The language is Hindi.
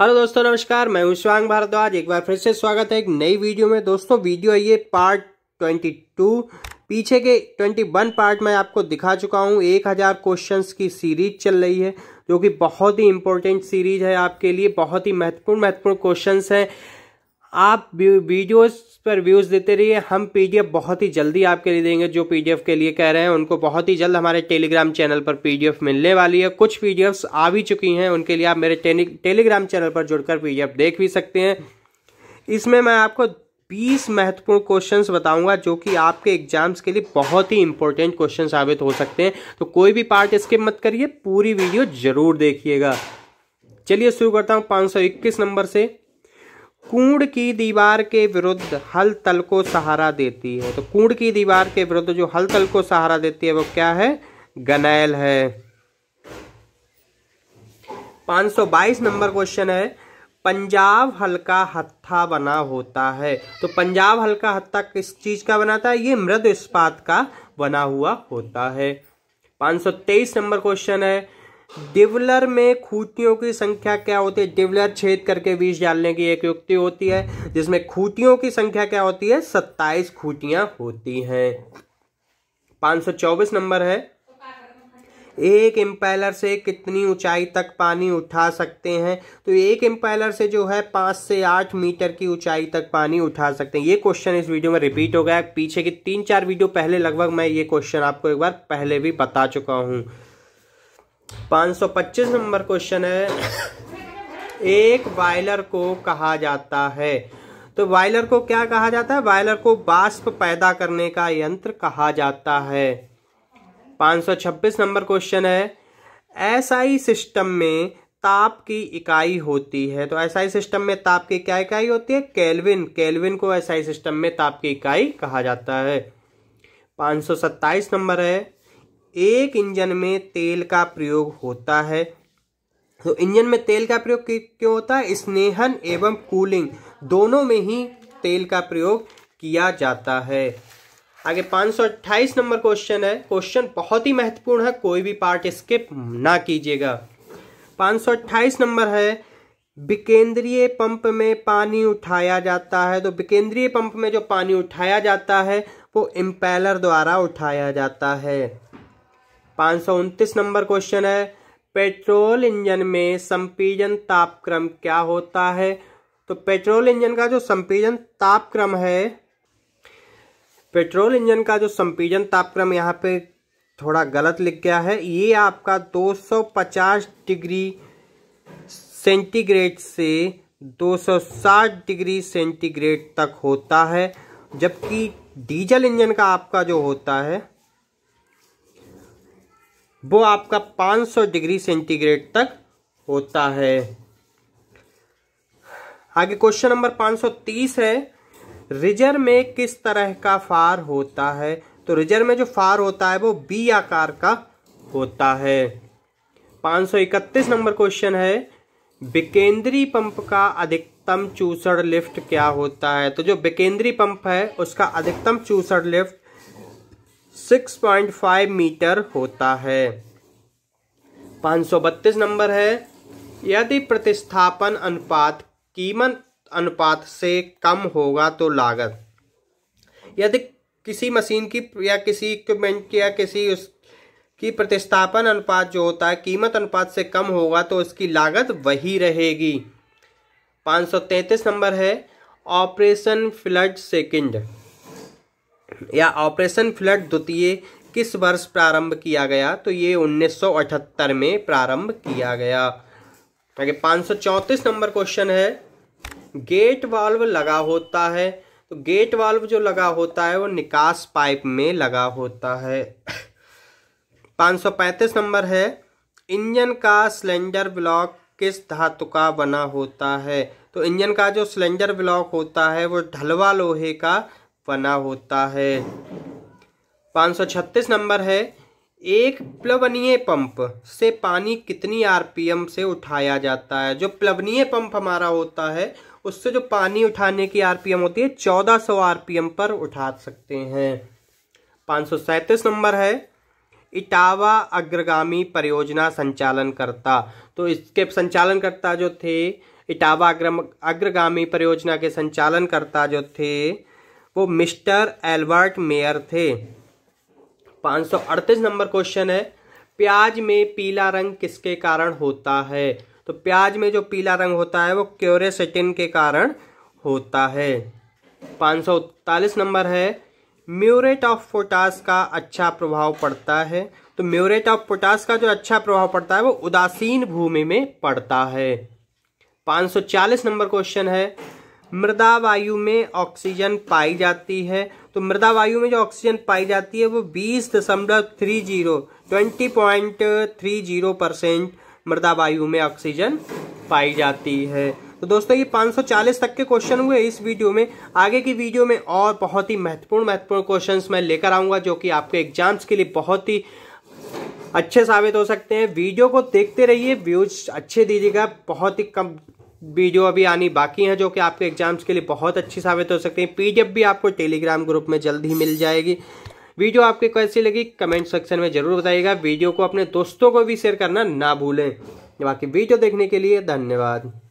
हेलो दोस्तों नमस्कार मैं हूं भारद्वाज एक बार फिर से स्वागत है एक नई वीडियो में दोस्तों वीडियो है ये पार्ट 22 पीछे के 21 पार्ट मैं आपको दिखा चुका एक 1000 क्वेश्चन की सीरीज चल रही है जो कि बहुत ही इंपॉर्टेंट सीरीज है आपके लिए बहुत ही महत्वपूर्ण महत्वपूर्ण क्वेश्चंस हैं आप वीडियोस पर व्यूज़ देते रहिए हम पीडीएफ बहुत ही जल्दी आपके लिए देंगे जो पीडीएफ के लिए कह रहे हैं उनको बहुत ही जल्द हमारे टेलीग्राम चैनल पर पीडीएफ मिलने वाली है कुछ पीडीएफ्स आ भी चुकी हैं उनके लिए आप मेरे टेलीग्राम चैनल पर जुड़कर पीडीएफ देख भी सकते हैं इसमें मैं आपको बीस महत्वपूर्ण क्वेश्चन बताऊंगा जो कि आपके एग्जाम्स के लिए बहुत ही इंपॉर्टेंट क्वेश्चन साबित हो सकते हैं तो कोई भी पार्ट स्किप मत करिए पूरी वीडियो जरूर देखिएगा चलिए शुरू करता हूँ पाँच नंबर से कूड़ की दीवार के विरुद्ध हल तल को सहारा देती है तो कूड़ की दीवार के विरुद्ध जो हल तल को सहारा देती है वो क्या है गनैल है 522 नंबर क्वेश्चन है पंजाब हल्का हत्था बना होता है तो पंजाब हल्का हत्था किस चीज का बनाता है ये मृद इस्पात का बना हुआ होता है 523 नंबर क्वेश्चन है डिवलर में खूतियों की संख्या क्या होती है डिवलर छेद करके बीज डालने की एक युक्ति होती है जिसमें खूतियों की संख्या क्या होती है सत्ताईस खूतियां होती हैं 524 नंबर है एक इम्पैलर से कितनी ऊंचाई तक पानी उठा सकते हैं तो एक इम्पैलर से जो है पाँच से आठ मीटर की ऊंचाई तक पानी उठा सकते हैं ये क्वेश्चन इस वीडियो में रिपीट हो गया पीछे की तीन चार वीडियो पहले लगभग मैं ये क्वेश्चन आपको एक बार पहले भी बता चुका हूँ 525 नंबर क्वेश्चन है एक वायलर को कहा जाता है तो वायलर को क्या कहा जाता है वायलर को बाष्प पैदा करने का यंत्र कहा जाता है 526 नंबर क्वेश्चन है एसआई सिस्टम में ताप की इकाई होती है तो एसआई सिस्टम में ताप की क्या इकाई होती है केल्विन केल्विन को एसआई सिस्टम में ताप की इकाई कहा जाता है 527 नंबर है एक इंजन में तेल का प्रयोग होता है तो इंजन में तेल का प्रयोग क्यों होता है स्नेहन एवं कूलिंग दोनों में ही तेल का प्रयोग किया जाता है आगे 528 नंबर क्वेश्चन है क्वेश्चन बहुत ही महत्वपूर्ण है कोई भी पार्ट स्किप ना कीजिएगा 528 नंबर है विकेंद्रीय पंप में पानी उठाया जाता है तो विकेंद्रीय पंप में जो पानी उठाया जाता है वो इम्पेलर द्वारा उठाया जाता है पाँच नंबर क्वेश्चन है पेट्रोल इंजन में संपीजन तापक्रम क्या होता है तो पेट्रोल इंजन का जो संपीजन तापक्रम है पेट्रोल इंजन का जो संपीजन तापक्रम यहाँ पे थोड़ा गलत लिख गया है ये आपका 250 डिग्री सेंटीग्रेड से 260 डिग्री सेंटीग्रेड तक होता है जबकि डीजल इंजन का आपका जो होता है वो आपका 500 डिग्री सेंटीग्रेड तक होता है आगे क्वेश्चन नंबर 530 है रिजर में किस तरह का फार होता है तो रिजर में जो फार होता है वो बी आकार का होता है 531 नंबर क्वेश्चन है विकेंद्री पंप का अधिकतम चूसड़ लिफ्ट क्या होता है तो जो विकेंद्री पंप है उसका अधिकतम चूसड़ लिफ्ट 6.5 मीटर होता है 532 नंबर है यदि प्रतिस्थापन अनुपात कीमत अनुपात से कम होगा तो लागत यदि किसी मशीन की या किसी इक्विपमेंट की या किसी उस की प्रतिस्थापन अनुपात जो होता है कीमत अनुपात से कम होगा तो उसकी लागत वही रहेगी 533 नंबर है ऑपरेशन फ्लड सेकंड या ऑपरेशन फ्लड द्वितीय किस वर्ष प्रारंभ किया गया तो ये 1978 में प्रारंभ किया गया सौ पाँच नंबर क्वेश्चन है गेट वाल्व लगा होता है तो गेट वाल्व जो लगा होता है वो निकास पाइप में लगा होता है 535 नंबर है इंजन का सिलेंडर ब्लॉक किस धातु का बना होता है तो इंजन का जो सिलेंडर ब्लॉक होता है वो ढलवा लोहे का बना होता है 536 नंबर है एक प्लवनीय पंप से पानी कितनी आरपीएम से उठाया जाता है जो प्लवनीय पंप हमारा होता है उससे जो पानी उठाने की आरपीएम होती है 1400 आरपीएम पर उठा सकते हैं पाँच नंबर है इटावा अग्रगामी परियोजना संचालन करता तो इसके संचालन करता जो थे इटावा अग्र अग्रगामी परियोजना के संचालन करता जो थे वो मिस्टर एल्बर्ट मेयर थे 538 नंबर क्वेश्चन है प्याज में पीला रंग किसके कारण होता है तो प्याज में जो पीला रंग होता है वो क्योरेसेटिन के कारण होता है 541 नंबर है म्यूरेट ऑफ पोटास का अच्छा प्रभाव पड़ता है तो म्यूरेट ऑफ पोटास का जो अच्छा प्रभाव पड़ता है वो उदासीन भूमि में पड़ता है 540 नंबर क्वेश्चन है मृदा वायु में ऑक्सीजन पाई जाती है तो मृदा वायु में जो ऑक्सीजन पाई जाती है वो बीस दशमलव three zero twenty point three zero percent मृदा वायु में ऑक्सीजन पाई जाती है तो दोस्तों ये 540 तक के क्वेश्चन हुए इस वीडियो में आगे की वीडियो में और बहुत ही महत्वपूर्ण महत्वपूर्ण क्वेश्चंस मैं लेकर आऊंगा जो कि आपके एग्जाम्स के लिए बहुत ही अच्छे साबित हो सकते हैं वीडियो को देखते रहिए व्यूज अच्छे दीजिएगा बहुत ही कम वीडियो अभी आनी बाकी हैं जो कि आपके एग्जाम्स के लिए बहुत अच्छी साबित हो सकती है पीडीएफ भी आपको टेलीग्राम ग्रुप में जल्द ही मिल जाएगी वीडियो आपके कैसी लगी कमेंट सेक्शन में ज़रूर बताइएगा वीडियो को अपने दोस्तों को भी शेयर करना ना भूलें बाकी वीडियो देखने के लिए धन्यवाद